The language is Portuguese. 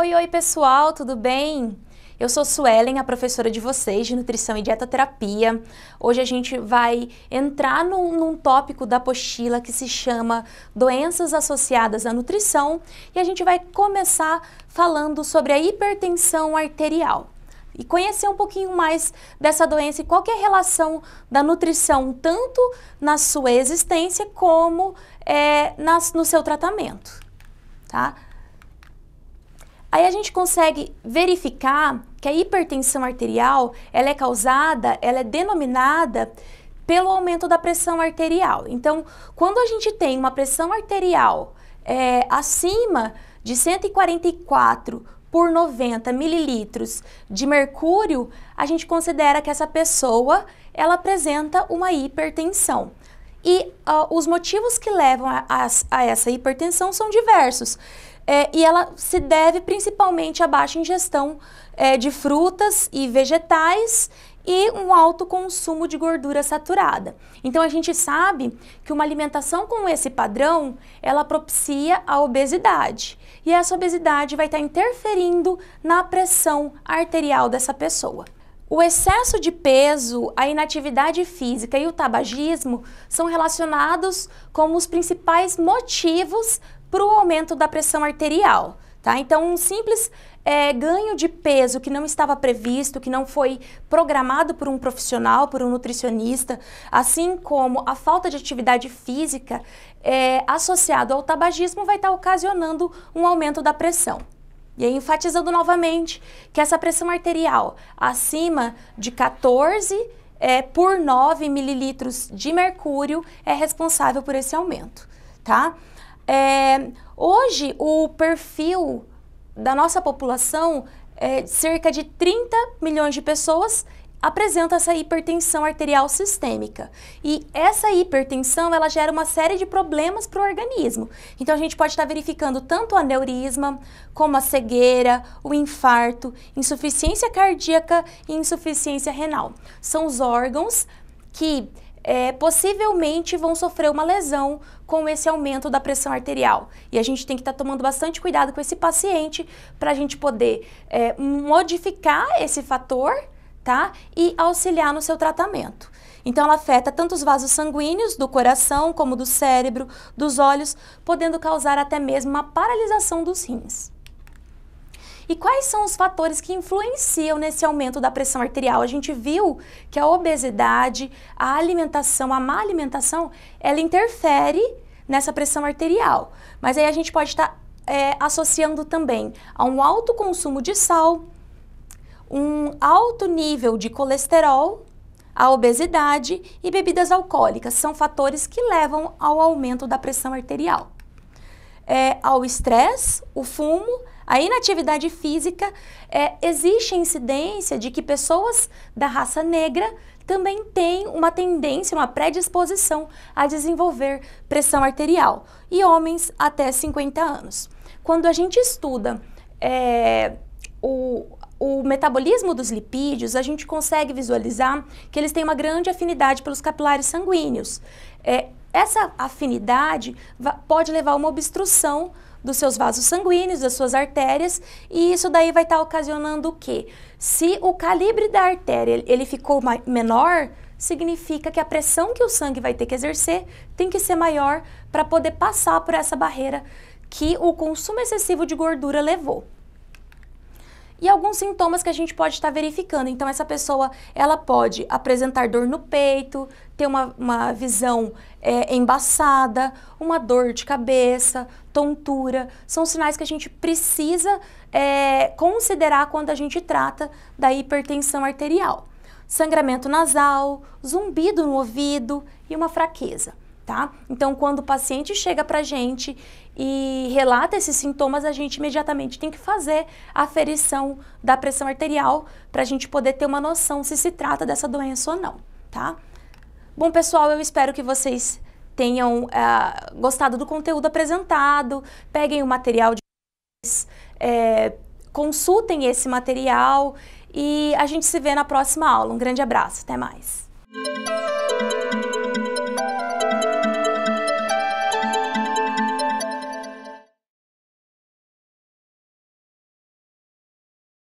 Oi, oi pessoal, tudo bem? Eu sou Suelen, a professora de vocês de Nutrição e Dietoterapia. Hoje a gente vai entrar num, num, tópico da apostila que se chama Doenças Associadas à Nutrição e a gente vai começar falando sobre a hipertensão arterial. E conhecer um pouquinho mais dessa doença e qual é a relação da nutrição, tanto na sua existência como é, nas, no seu tratamento, tá? Aí a gente consegue verificar que a hipertensão arterial, ela é causada, ela é denominada pelo aumento da pressão arterial. Então, quando a gente tem uma pressão arterial é, acima de 144 por 90 mililitros de mercúrio, a gente considera que essa pessoa ela apresenta uma hipertensão. E uh, os motivos que levam a, a, a essa hipertensão são diversos. É, e ela se deve principalmente à baixa ingestão é, de frutas e vegetais e um alto consumo de gordura saturada. Então a gente sabe que uma alimentação com esse padrão, ela propicia a obesidade. E essa obesidade vai estar tá interferindo na pressão arterial dessa pessoa. O excesso de peso, a inatividade física e o tabagismo são relacionados como os principais motivos para o aumento da pressão arterial. Tá? Então, um simples é, ganho de peso que não estava previsto, que não foi programado por um profissional, por um nutricionista, assim como a falta de atividade física é, associado ao tabagismo vai estar tá ocasionando um aumento da pressão. E aí, enfatizando novamente que essa pressão arterial acima de 14 é, por 9 mililitros de mercúrio é responsável por esse aumento, tá? É, hoje, o perfil da nossa população, é, cerca de 30 milhões de pessoas apresenta essa hipertensão arterial sistêmica. E essa hipertensão, ela gera uma série de problemas para o organismo. Então, a gente pode estar tá verificando tanto o aneurisma, como a cegueira, o infarto, insuficiência cardíaca e insuficiência renal. São os órgãos que é, possivelmente vão sofrer uma lesão com esse aumento da pressão arterial. E a gente tem que estar tá tomando bastante cuidado com esse paciente para a gente poder é, modificar esse fator tá? e auxiliar no seu tratamento. Então, ela afeta tanto os vasos sanguíneos do coração, como do cérebro, dos olhos, podendo causar até mesmo uma paralisação dos rins. E quais são os fatores que influenciam nesse aumento da pressão arterial? A gente viu que a obesidade, a alimentação, a má alimentação, ela interfere nessa pressão arterial. Mas aí a gente pode estar tá, é, associando também a um alto consumo de sal, um alto nível de colesterol, a obesidade e bebidas alcoólicas são fatores que levam ao aumento da pressão arterial. É, ao estresse, o fumo, a inatividade física é, existe a incidência de que pessoas da raça negra também têm uma tendência, uma predisposição a desenvolver pressão arterial, e homens até 50 anos. Quando a gente estuda é, o, o metabolismo dos lipídios, a gente consegue visualizar que eles têm uma grande afinidade pelos capilares sanguíneos. É, essa afinidade pode levar a uma obstrução dos seus vasos sanguíneos, das suas artérias, e isso daí vai estar tá ocasionando o quê? Se o calibre da artéria ele ficou menor, significa que a pressão que o sangue vai ter que exercer tem que ser maior para poder passar por essa barreira que o consumo excessivo de gordura levou e alguns sintomas que a gente pode estar verificando. Então, essa pessoa ela pode apresentar dor no peito, ter uma, uma visão é, embaçada, uma dor de cabeça, tontura. São sinais que a gente precisa é, considerar quando a gente trata da hipertensão arterial. Sangramento nasal, zumbido no ouvido e uma fraqueza tá? Então, quando o paciente chega para a gente e relata esses sintomas, a gente imediatamente tem que fazer a aferição da pressão arterial para a gente poder ter uma noção se se trata dessa doença ou não, tá? Bom, pessoal, eu espero que vocês tenham uh, gostado do conteúdo apresentado, peguem o material de é, consultem esse material e a gente se vê na próxima aula. Um grande abraço, até mais!